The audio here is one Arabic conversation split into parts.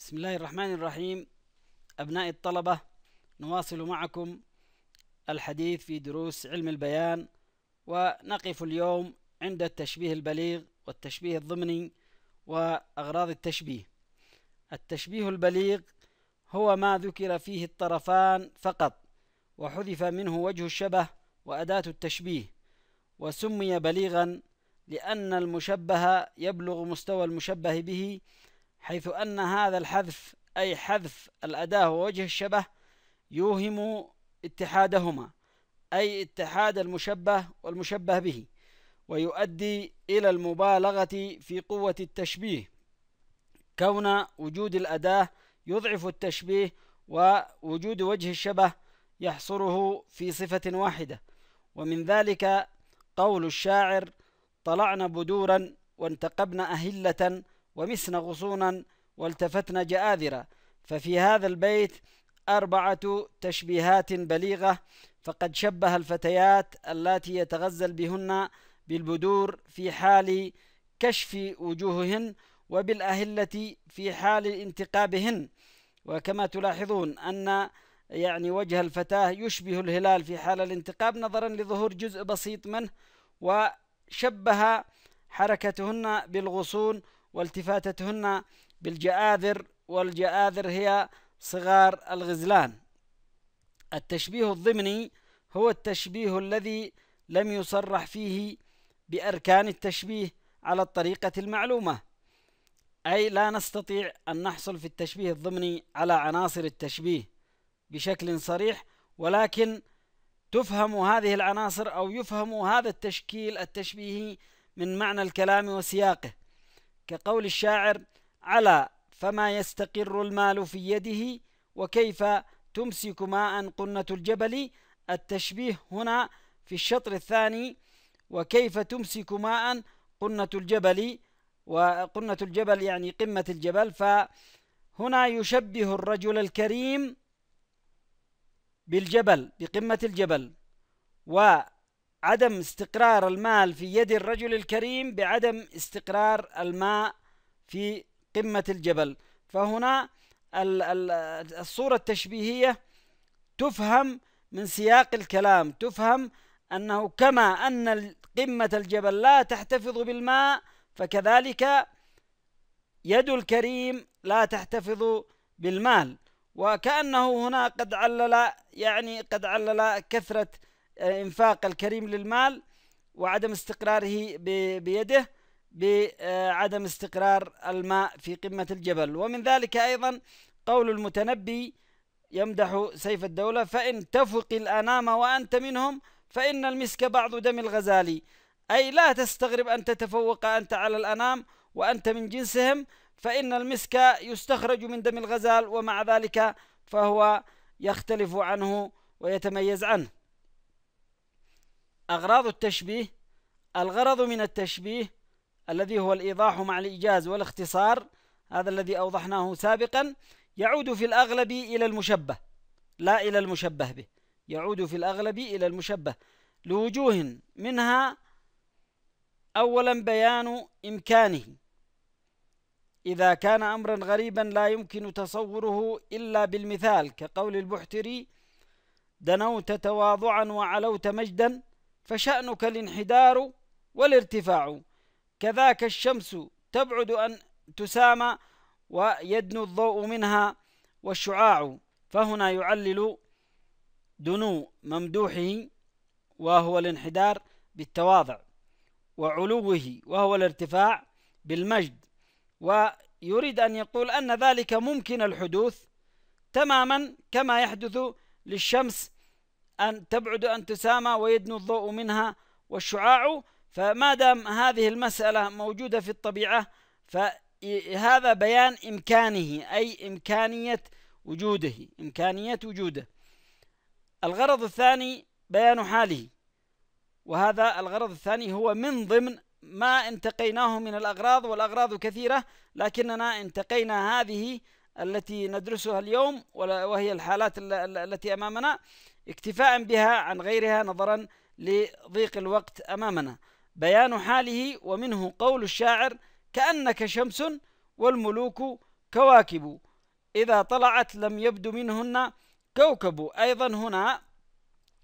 بسم الله الرحمن الرحيم أبناء الطلبة نواصل معكم الحديث في دروس علم البيان ونقف اليوم عند التشبيه البليغ والتشبيه الضمني وأغراض التشبيه التشبيه البليغ هو ما ذكر فيه الطرفان فقط وحذف منه وجه الشبه وأداة التشبيه وسمي بليغا لأن المشبه يبلغ مستوى المشبه به حيث أن هذا الحذف أي حذف الأداة ووجه الشبه يوهم اتحادهما أي اتحاد المشبه والمشبه به ويؤدي إلى المبالغة في قوة التشبيه كون وجود الأداة يضعف التشبيه ووجود وجه الشبه يحصره في صفة واحدة ومن ذلك قول الشاعر طلعنا بدورا وانتقبنا أهلة ومسن غصونا والتفتن جآذرا ففي هذا البيت أربعة تشبيهات بليغة فقد شبه الفتيات اللاتي يتغزل بهن بالبدور في حال كشف وجوههن وبالأهلة في حال انتقابهن وكما تلاحظون أن يعني وجه الفتاة يشبه الهلال في حال الانتقاب نظرا لظهور جزء بسيط منه وشبه حركتهن بالغصون والتفاتتهن بالجآذر والجآذر هي صغار الغزلان التشبيه الضمني هو التشبيه الذي لم يصرح فيه بأركان التشبيه على الطريقة المعلومة أي لا نستطيع أن نحصل في التشبيه الضمني على عناصر التشبيه بشكل صريح ولكن تفهم هذه العناصر أو يفهم هذا التشكيل التشبيهي من معنى الكلام وسياقه كقول الشاعر على فما يستقر المال في يده وكيف تمسك ماء قنة الجبل التشبيه هنا في الشطر الثاني وكيف تمسك ماء قنة الجبل وقنة الجبل يعني قمة الجبل فهنا يشبه الرجل الكريم بالجبل بقمة الجبل و عدم استقرار المال في يد الرجل الكريم بعدم استقرار الماء في قمة الجبل فهنا الصورة التشبيهية تفهم من سياق الكلام تفهم أنه كما أن قمة الجبل لا تحتفظ بالماء فكذلك يد الكريم لا تحتفظ بالمال وكأنه هنا قد علل يعني قد علل كثرة انفاق الكريم للمال وعدم استقراره بيده بعدم استقرار الماء في قمة الجبل ومن ذلك أيضا قول المتنبي يمدح سيف الدولة فإن تفق الأنام وأنت منهم فإن المسك بعض دم الغزالي أي لا تستغرب أن تتفوق أنت على الأنام وأنت من جنسهم فإن المسك يستخرج من دم الغزال ومع ذلك فهو يختلف عنه ويتميز عنه أغراض التشبيه الغرض من التشبيه الذي هو الإيضاح مع الإيجاز والاختصار هذا الذي أوضحناه سابقا يعود في الأغلب إلى المشبه لا إلى المشبه به يعود في الأغلب إلى المشبه لوجوه منها أولا بيان إمكانه إذا كان أمرا غريبا لا يمكن تصوره إلا بالمثال كقول البحتري دنوت تواضعا وعلوت مجدا فشأنك الانحدار والارتفاع كذاك الشمس تبعد أن تسامى ويدنو الضوء منها والشعاع فهنا يعلل دنو ممدوحه وهو الانحدار بالتواضع وعلوه وهو الارتفاع بالمجد ويريد أن يقول أن ذلك ممكن الحدوث تماما كما يحدث للشمس أن تبعد أن تسامى ويدنو الضوء منها والشعاع فما دام هذه المسألة موجودة في الطبيعة فهذا بيان إمكانه أي إمكانية وجوده إمكانية وجوده الغرض الثاني بيان حاله وهذا الغرض الثاني هو من ضمن ما انتقيناه من الأغراض والأغراض كثيرة لكننا انتقينا هذه التي ندرسها اليوم وهي الحالات التي أمامنا اكتفاء بها عن غيرها نظرا لضيق الوقت أمامنا بيان حاله ومنه قول الشاعر كأنك شمس والملوك كواكب إذا طلعت لم يبد منهن كوكب أيضا هنا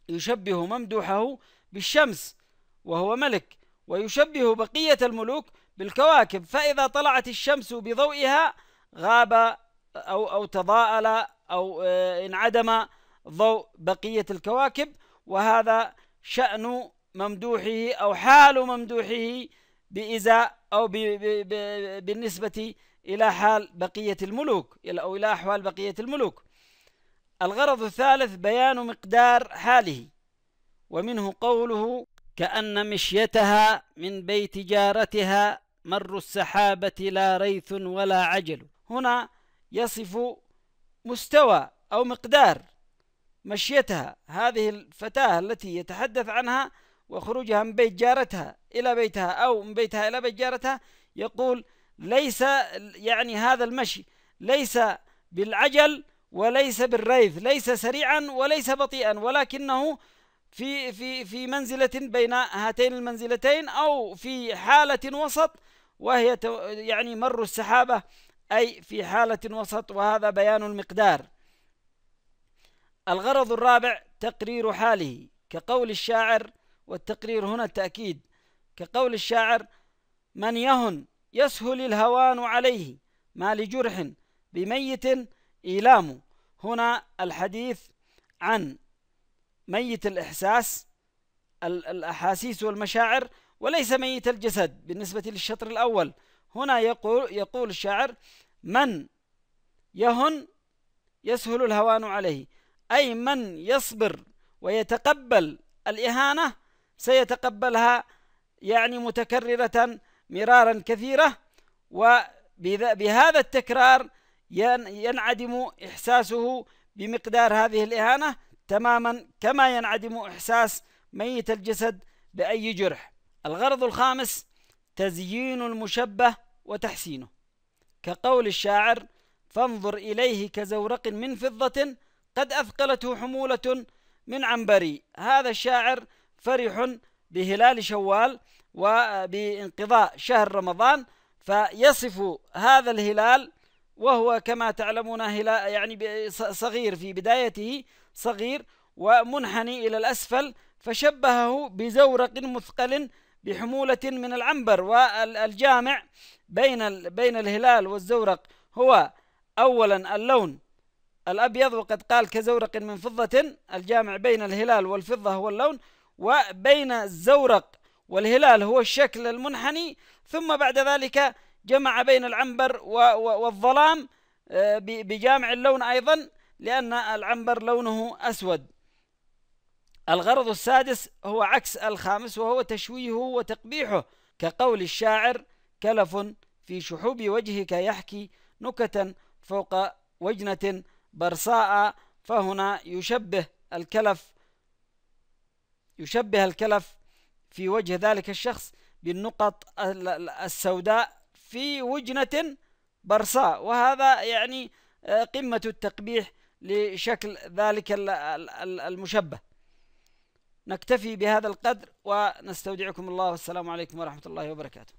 يشبه ممدوحه بالشمس وهو ملك ويشبه بقية الملوك بالكواكب فإذا طلعت الشمس بضوئها غاب أو أو تضاءل أو آه، انعدم ضوء بقية الكواكب وهذا شأن ممدوحه أو حال ممدوحه بإذا أو بالنسبة إلى حال بقية الملوك أو إلى أحوال بقية الملوك الغرض الثالث بيان مقدار حاله ومنه قوله كأن مشيتها من بيت جارتها مر السحابة لا ريث ولا عجل هنا يصف مستوى أو مقدار مشيتها هذه الفتاة التي يتحدث عنها وخروجها من بيت جارتها إلى بيتها أو من بيتها إلى بيت جارتها يقول ليس يعني هذا المشي ليس بالعجل وليس بالريث ليس سريعا وليس بطيئا ولكنه في في في منزلة بين هاتين المنزلتين أو في حالة وسط وهي يعني مر السحابة أي في حالة وسط وهذا بيان المقدار الغرض الرابع تقرير حاله كقول الشاعر والتقرير هنا التأكيد كقول الشاعر من يهن يسهل الهوان عليه ما لجرح بميت إيلام هنا الحديث عن ميت الإحساس الأحاسيس والمشاعر وليس ميت الجسد بالنسبة للشطر الأول هنا يقول, يقول الشاعر من يهن يسهل الهوان عليه أي من يصبر ويتقبل الإهانة سيتقبلها يعني متكررة مرارا كثيرة وبهذا التكرار ينعدم إحساسه بمقدار هذه الإهانة تماما كما ينعدم إحساس ميت الجسد بأي جرح الغرض الخامس تزيين المشبه وتحسينه كقول الشاعر فانظر إليه كزورق من فضة قد أثقلته حمولة من عنبري هذا الشاعر فرح بهلال شوال وبانقضاء شهر رمضان فيصف هذا الهلال وهو كما تعلمون هلال يعني صغير في بدايته صغير ومنحني إلى الأسفل فشبهه بزورق مثقل بحمولة من العنبر والجامع بين بين الهلال والزورق هو أولا اللون الأبيض وقد قال كزورق من فضة الجامع بين الهلال والفضة هو اللون وبين الزورق والهلال هو الشكل المنحني ثم بعد ذلك جمع بين العنبر والظلام آه، بجامع اللون أيضا لأن العنبر لونه أسود الغرض السادس هو عكس الخامس وهو تشويهه وتقبيحه كقول الشاعر كلف في شحوب وجهك يحكي نكتا فوق وجنة برصاء فهنا يشبه الكلف يشبه الكلف في وجه ذلك الشخص بالنقط السوداء في وجنة برصاء وهذا يعني آه، قمة التقبيح لشكل ذلك المشبه نكتفي بهذا القدر ونستودعكم الله والسلام عليكم ورحمة الله وبركاته